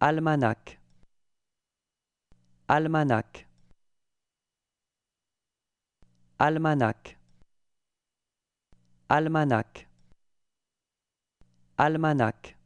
Almanach Almanach Almanach Almanach Almanach